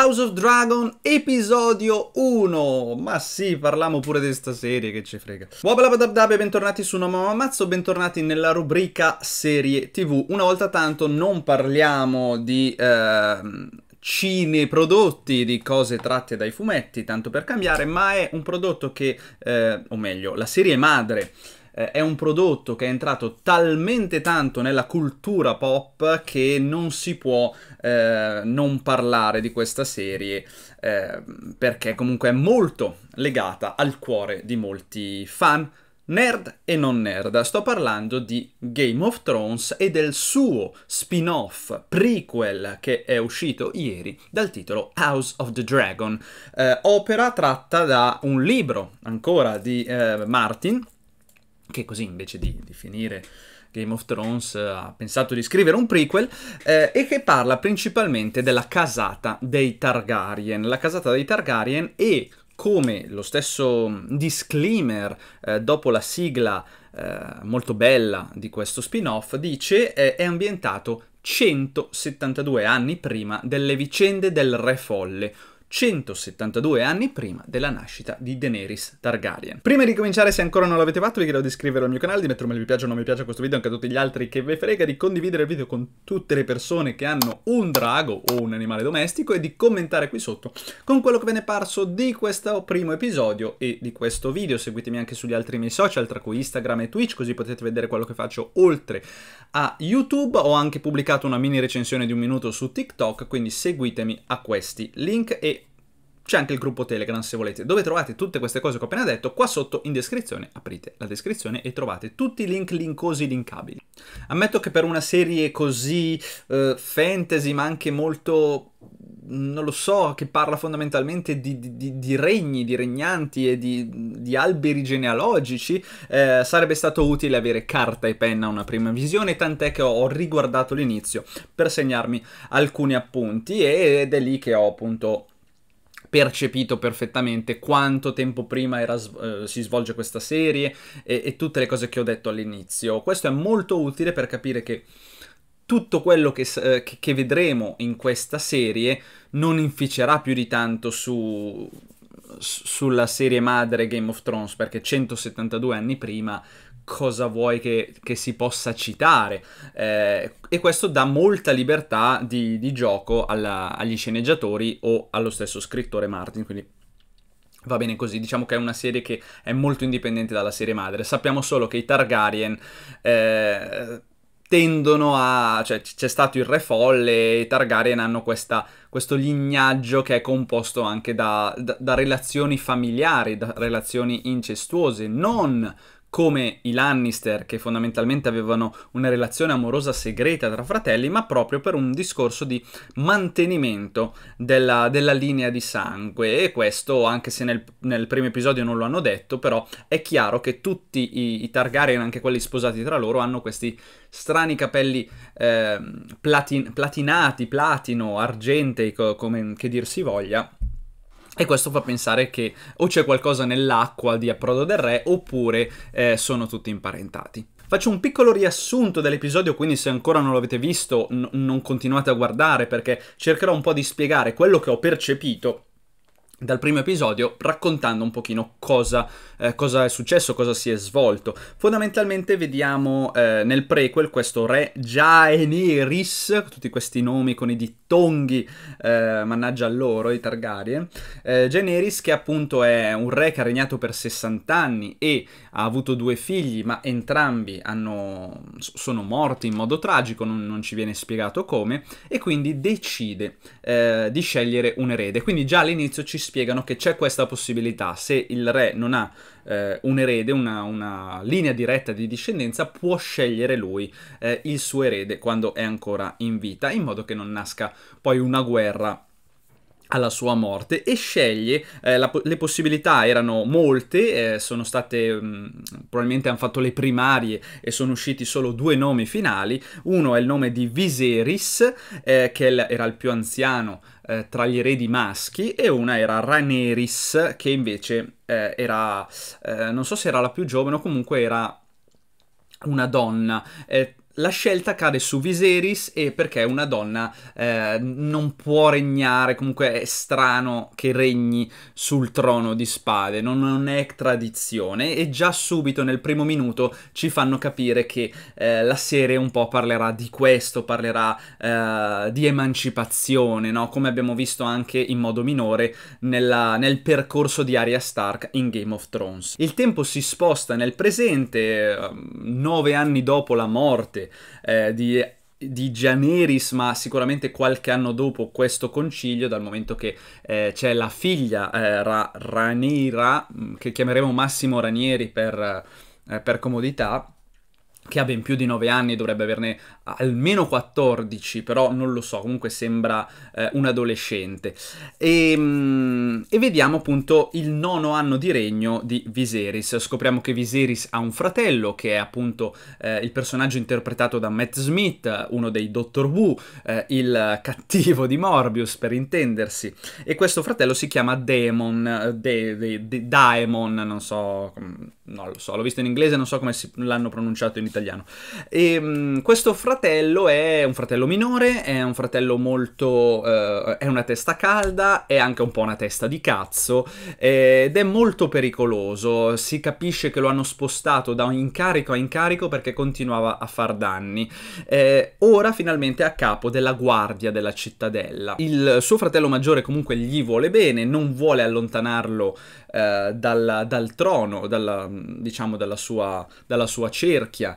House of Dragon episodio 1 Ma sì, parliamo pure di sta serie, che ci frega Wabalabadabdab, bentornati su No Mama Mazzo, bentornati nella rubrica serie tv Una volta tanto non parliamo di... Eh cine prodotti di cose tratte dai fumetti, tanto per cambiare, ma è un prodotto che, eh, o meglio, la serie madre eh, è un prodotto che è entrato talmente tanto nella cultura pop che non si può eh, non parlare di questa serie eh, perché comunque è molto legata al cuore di molti fan. Nerd e non nerd, sto parlando di Game of Thrones e del suo spin-off prequel che è uscito ieri dal titolo House of the Dragon, eh, opera tratta da un libro ancora di eh, Martin che così invece di, di, finire Game of Thrones eh, ha pensato di scrivere un prequel eh, e che parla principalmente della casata dei Targaryen. La casata dei Targaryen e come lo stesso disclaimer eh, dopo la sigla eh, molto bella di questo spin-off dice eh, è ambientato 172 anni prima delle vicende del Re Folle 172 anni prima della nascita di Daenerys Targaryen. Prima di cominciare, se ancora non l'avete fatto, vi chiedo di iscrivervi al mio canale, di mettere un mi piace o non mi piace a questo video, anche a tutti gli altri che vi frega, di condividere il video con tutte le persone che hanno un drago o un animale domestico e di commentare qui sotto con quello che ve ne è parso di questo primo episodio e di questo video. Seguitemi anche sugli altri miei social, tra cui Instagram e Twitch, così potete vedere quello che faccio oltre a YouTube. Ho anche pubblicato una mini recensione di un minuto su TikTok, quindi seguitemi a questi link e c'è anche il gruppo Telegram se volete, dove trovate tutte queste cose che ho appena detto, qua sotto in descrizione, aprite la descrizione e trovate tutti i link linkosi linkabili. Ammetto che per una serie così uh, fantasy, ma anche molto non lo so, che parla fondamentalmente di, di, di regni, di regnanti e di, di alberi genealogici, eh, sarebbe stato utile avere carta e penna una prima visione, tant'è che ho, ho riguardato l'inizio per segnarmi alcuni appunti ed è lì che ho appunto percepito perfettamente quanto tempo prima era, eh, si svolge questa serie e, e tutte le cose che ho detto all'inizio. Questo è molto utile per capire che tutto quello che, eh, che, vedremo in questa serie non inficerà più di tanto su, sulla serie madre Game of Thrones, perché 172 anni prima cosa vuoi che, che si possa citare eh, e questo dà molta libertà di, di gioco alla, agli sceneggiatori o allo stesso scrittore Martin, quindi va bene così, diciamo che è una serie che è molto indipendente dalla serie madre, sappiamo solo che i Targaryen... Eh, tendono a... cioè c'è stato il re folle, i Targaryen hanno questa, questo lignaggio che è composto anche da, da, da relazioni familiari, da relazioni incestuose, non come i Lannister, che fondamentalmente avevano una relazione amorosa segreta tra fratelli, ma proprio per un discorso di mantenimento della, della linea di sangue. E questo, anche se nel, nel, primo episodio non lo hanno detto, però è chiaro che tutti i, i Targaryen, anche quelli sposati tra loro, hanno questi strani capelli eh, platin, platinati, platino, argentei, come che dir si voglia e questo fa pensare che o c'è qualcosa nell'acqua di approdo del re oppure eh, sono tutti imparentati. Faccio un piccolo riassunto dell'episodio, quindi se ancora non l'avete visto n- non continuate a guardare perché cercherò un po' di spiegare quello che ho percepito dal primo episodio raccontando un pochino cosa, eh, cosa, è successo, cosa si è svolto. Fondamentalmente vediamo eh, nel prequel questo re Jaenerys, tutti questi nomi con i dittini Tonghi, eh, mannaggia a loro, i Targaryen. Eh, Generis, che appunto è un re che ha regnato per 60 anni e ha avuto due figli, ma entrambi hanno, sono morti in modo tragico, non, non, ci viene spiegato come, e quindi decide eh, di scegliere un erede. Quindi già all'inizio ci spiegano che c'è questa possibilità, se il re non ha eh, un erede, una, una, linea diretta di discendenza, può scegliere lui eh, il suo erede quando è ancora in vita, in modo che non nasca poi una guerra alla sua morte e sceglie, eh, la, le possibilità erano molte, eh, sono state, mh, mm, probabilmente hanno fatto le primarie e sono usciti solo due nomi finali, uno è il nome di Viserys, eh, che era il più anziano eh, tra gli eredi maschi, e una era Raneris che invece eh, era, eh, non so se era la più giovane o comunque era una donna. Eh, la scelta cade su Viserys e perché una donna eh, non può regnare, comunque è strano che regni sul trono di spade, non, non è tradizione e già subito nel primo minuto ci fanno capire che eh, la serie un po' parlerà di questo, parlerà eh, di emancipazione, no? come abbiamo visto anche in modo minore nella, nel percorso di Arya Stark in Game of Thrones. Il tempo si sposta nel presente, ehm, nove anni dopo la morte eh, di di Gianeris, ma sicuramente qualche anno dopo questo concilio, dal momento che eh, c'è la figlia eh, Ra- Ranira, mm, che chiameremo Massimo Ranieri per, eh, per comodità, che ha ben più di 9 anni, dovrebbe averne almeno 14, però non lo so, comunque sembra eh, un adolescente. E, ehm, e, vediamo appunto il nono anno di regno di Viserys. Scopriamo che Viserys ha un fratello, che è appunto eh, il personaggio interpretato da Matt Smith, uno dei Dottor Wu, eh, il cattivo di Morbius per intendersi. E questo fratello si chiama Daemon, De, De, De, Daemon, non so, non lo so, l'ho visto in inglese, non so come l'hanno pronunciato in italiano italiano. E, ehm, mh, questo fratello è un fratello minore, è un fratello molto... Uh, è una testa calda, è anche un po' una testa di cazzo ed è molto pericoloso. Si capisce che lo hanno spostato da incarico a incarico perché continuava a far danni. Eh, ora finalmente è a capo della guardia della cittadella. Il suo fratello maggiore comunque gli vuole bene, non vuole allontanarlo eh, dal, dal, trono, dalla, diciamo dalla sua, dalla sua cerchia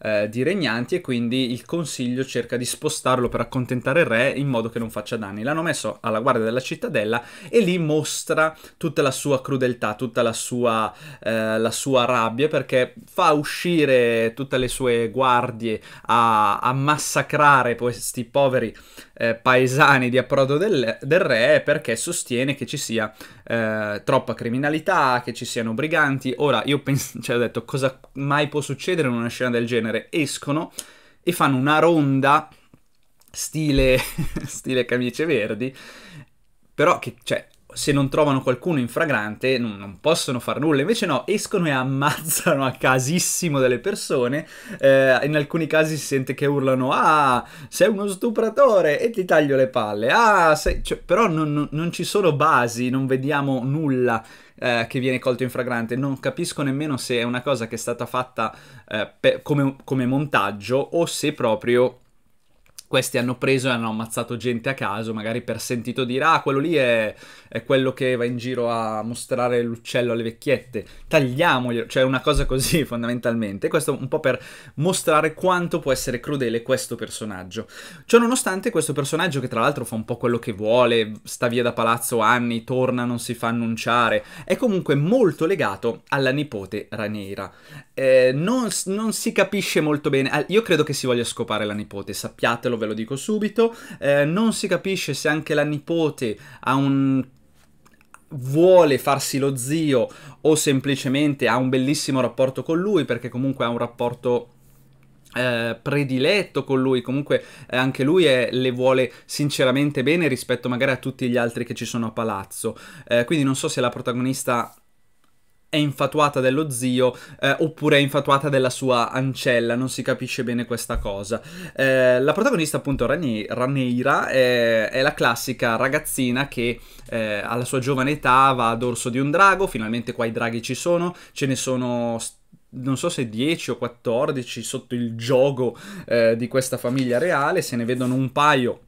eh, di regnanti e quindi il consiglio cerca di spostarlo per accontentare il re in modo che non faccia danni. L'hanno messo alla guardia della cittadella e lì mostra tutta la sua crudeltà, tutta la sua, eh, la sua rabbia perché fa uscire tutte le sue guardie a, a massacrare questi poveri eh, paesani di approdo del, del, re perché sostiene che ci sia eh, troppa criminalità, che ci siano briganti. Ora io penso, cioè ho detto cosa mai può succedere in una scena del genere? genere escono e fanno una ronda stile, stile camicie verdi, però che, cioè, se non trovano qualcuno in fragrante non, possono far nulla, invece no, escono e ammazzano a casissimo delle persone, eh, in alcuni casi si sente che urlano ah sei uno stupratore e ti taglio le palle, ah sei... Cioè, però non, non, ci sono basi, non vediamo nulla eh, che viene colto in fragrante, non capisco nemmeno se è una cosa che è stata fatta eh, per, come, come montaggio o se proprio questi hanno preso e hanno ammazzato gente a caso, magari per sentito dire ah quello lì è, è quello che va in giro a mostrare l'uccello alle vecchiette, tagliamoglielo, cioè una cosa così fondamentalmente, questo un po' per mostrare quanto può essere crudele questo personaggio. Ciononostante questo personaggio che tra l'altro fa un po' quello che vuole, sta via da palazzo anni, torna, non si fa annunciare, è comunque molto legato alla nipote Raniera eh, non, non, si capisce molto bene. Io credo che si voglia scopare la nipote, sappiatelo, ve lo dico subito. Eh, non si capisce se anche la nipote ha un vuole farsi lo zio o semplicemente ha un bellissimo rapporto con lui perché comunque ha un rapporto eh, prediletto con lui, comunque eh, anche lui è, le vuole sinceramente bene rispetto magari a tutti gli altri che ci sono a palazzo. Eh, quindi non so se la protagonista è infatuata dello zio eh, oppure è infatuata della sua ancella, non si capisce bene questa cosa. Eh, la protagonista appunto Rani- Raneira è, è, la classica ragazzina che eh, alla sua giovane età va a dorso di un drago, finalmente qua i draghi ci sono, ce ne sono non so se 10 o 14 sotto il gioco eh, di questa famiglia reale, se ne vedono un paio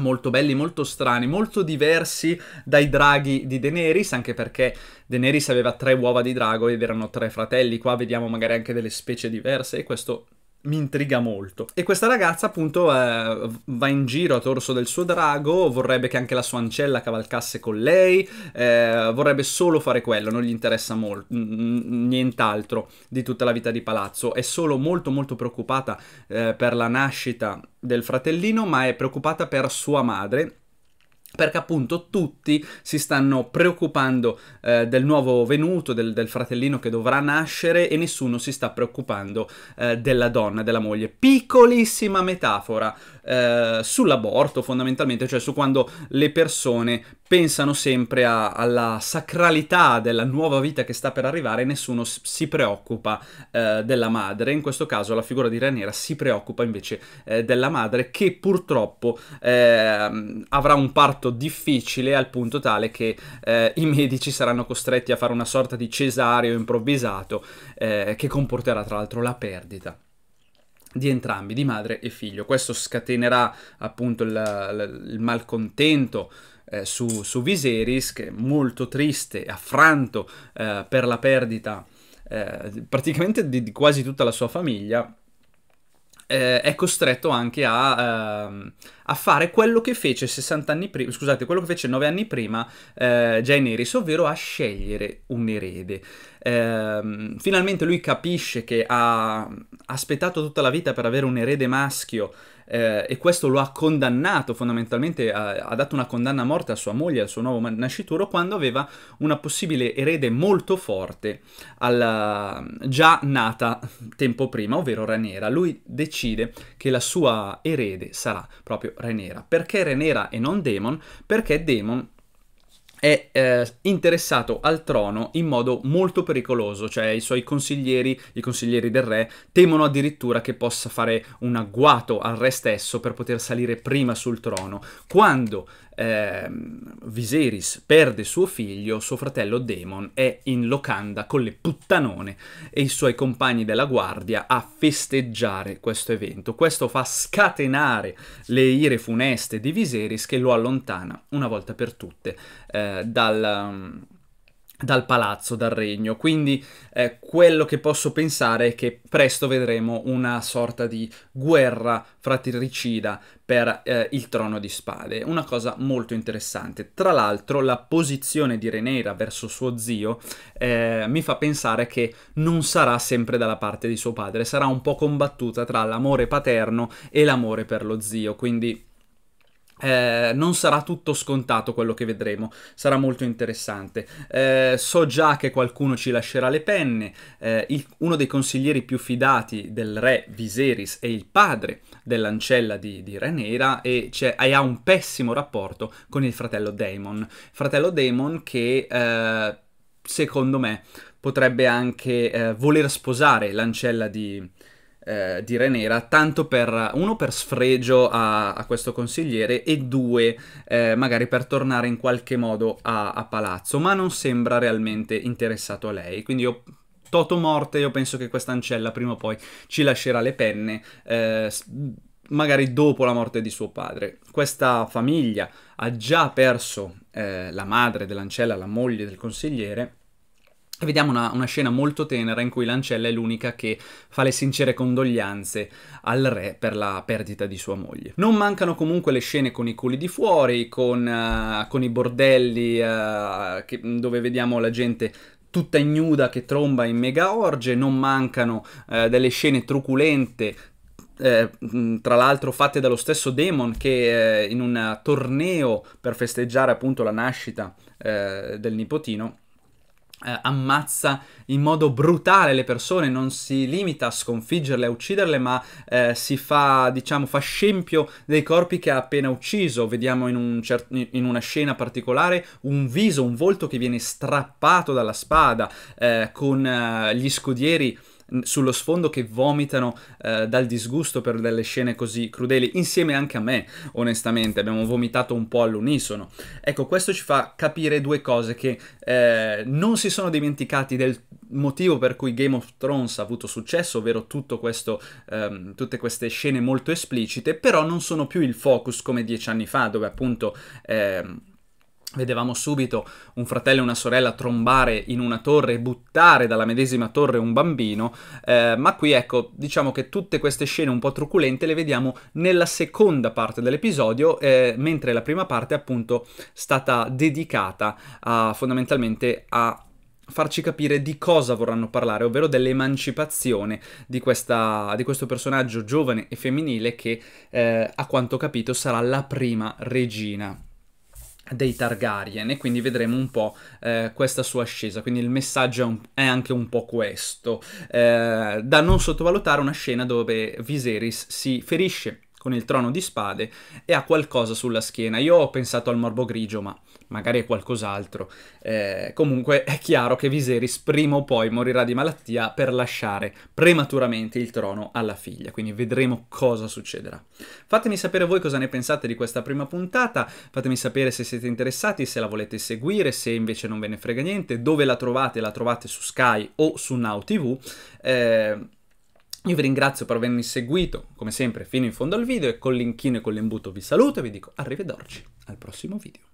molto belli, molto strani, molto diversi dai draghi di Daenerys, anche perché Daenerys aveva tre uova di drago ed erano tre fratelli, qua vediamo magari anche delle specie diverse e questo mi intriga molto. E questa ragazza appunto eh, va in giro a torso del suo drago, vorrebbe che anche la sua ancella cavalcasse con lei, eh, vorrebbe solo fare quello, non gli interessa molto, nient'altro di tutta la vita di palazzo, è solo molto molto preoccupata eh, per la nascita del fratellino, ma è preoccupata per sua madre perché appunto tutti si stanno preoccupando eh, del nuovo venuto, del, del, fratellino che dovrà nascere e nessuno si sta preoccupando eh, della donna, della moglie. Piccolissima metafora eh, sull'aborto fondamentalmente, cioè su quando le persone pensano sempre a, alla sacralità della nuova vita che sta per arrivare e nessuno si preoccupa eh, della madre. In questo caso la figura di Raniera si preoccupa invece eh, della madre che purtroppo eh, avrà un parto difficile al punto tale che eh, i medici saranno costretti a fare una sorta di cesario improvvisato eh, che comporterà tra l'altro la perdita di entrambi, di madre e figlio. Questo scatenerà appunto il, il malcontento eh, su, su, Viserys, che è molto triste, affranto eh, per la perdita eh, praticamente di, di, quasi tutta la sua famiglia, eh, è costretto anche a, ehm, a, fare quello che fece 60 anni prima, scusate, quello che fece 9 anni prima eh, Daenerys, ovvero a scegliere un erede. Eh, finalmente lui capisce che ha aspettato tutta la vita per avere un erede maschio eh, e questo lo ha condannato fondamentalmente, ha, ha, dato una condanna a morte a sua moglie, al suo nuovo nascituro, quando aveva una possibile erede molto forte alla, già nata tempo prima, ovvero Ranera. Lui decide che la sua erede sarà proprio Renera. Perché Renera e non Demon? Perché Demon è eh, interessato al trono in modo molto pericoloso, cioè i suoi consiglieri, i consiglieri del re, temono addirittura che possa fare un agguato al re stesso per poter salire prima sul trono, quando eh, Viserys perde suo figlio, suo fratello Daemon è in locanda con le puttanone e i suoi compagni della guardia a festeggiare questo evento. Questo fa scatenare le ire funeste di Viserys che lo allontana una volta per tutte eh, dal dal palazzo, dal regno. Quindi eh, quello che posso pensare è che presto vedremo una sorta di guerra fratricida per eh, il trono di spade. Una cosa molto interessante. Tra l'altro la posizione di Reneira verso suo zio eh, mi fa pensare che non sarà sempre dalla parte di suo padre, sarà un po' combattuta tra l'amore paterno e l'amore per lo zio, quindi eh, non sarà tutto scontato quello che vedremo, sarà molto interessante. Eh, so già che qualcuno ci lascerà le penne, eh, il, uno dei consiglieri più fidati del re Viserys è il padre dell'ancella di, di Re Nera e, e, ha un pessimo rapporto con il fratello Daemon. Fratello Daemon che eh, secondo me potrebbe anche eh, voler sposare l'ancella di, eh, di Renera, tanto per, uno, per sfregio a, a questo consigliere e due, eh, magari per tornare in qualche modo a, a palazzo, ma non sembra realmente interessato a lei, quindi io Toto morte, io penso che questa ancella prima o poi ci lascerà le penne, eh, magari dopo la morte di suo padre. Questa famiglia ha già perso eh, la madre dell'ancella, la moglie del consigliere, e vediamo una, una, scena molto tenera in cui Lancella è l'unica che fa le sincere condoglianze al re per la perdita di sua moglie. Non mancano comunque le scene con i culi di fuori, con, uh, con i bordelli uh, che, dove vediamo la gente tutta ignuda che tromba in mega orge, non mancano uh, delle scene truculente eh, tra l'altro fatte dallo stesso Demon che eh, in un torneo per festeggiare appunto la nascita eh, del nipotino eh, ammazza in modo brutale le persone, non si limita a sconfiggerle, a ucciderle, ma eh, si fa, diciamo, fa scempio dei corpi che ha appena ucciso. Vediamo in, un cer- in, una scena particolare un viso, un volto che viene strappato dalla spada, eh, con eh, gli scudieri sullo sfondo che vomitano eh, dal disgusto per delle scene così crudeli, insieme anche a me, onestamente, abbiamo vomitato un po' all'unisono. Ecco, questo ci fa capire due cose che eh, non si sono dimenticati del motivo per cui Game of Thrones ha avuto successo, ovvero questo, ehm, tutte queste scene molto esplicite, però non sono più il focus come dieci anni fa, dove appunto... Ehm, Vedevamo subito un fratello e una sorella trombare in una torre e buttare dalla medesima torre un bambino, eh, ma qui ecco, diciamo che tutte queste scene un po' truculente le vediamo nella seconda parte dell'episodio, eh, mentre la prima parte è appunto stata dedicata a, fondamentalmente a farci capire di cosa vorranno parlare, ovvero dell'emancipazione di, questa, di questo personaggio giovane e femminile che eh, a quanto capito sarà la prima regina dei Targaryen e quindi vedremo un po' eh, questa sua ascesa, quindi il messaggio è, un, è anche un po' questo, eh, da non sottovalutare una scena dove Viserys si ferisce con il trono di spade e ha qualcosa sulla schiena. Io ho pensato al morbo grigio, ma magari è qualcos'altro. Eh, comunque è chiaro che Viserys prima o poi morirà di malattia per lasciare prematuramente il trono alla figlia, quindi vedremo cosa succederà. Fatemi sapere voi cosa ne pensate di questa prima puntata, fatemi sapere se siete interessati, se la volete seguire, se invece non ve ne frega niente, dove la trovate, la trovate su Sky o su Now TV. Eh, io vi ringrazio per avermi seguito, come sempre, fino in fondo al video e con l'inchino e con l'imbuto vi saluto e vi dico arrivederci al prossimo video.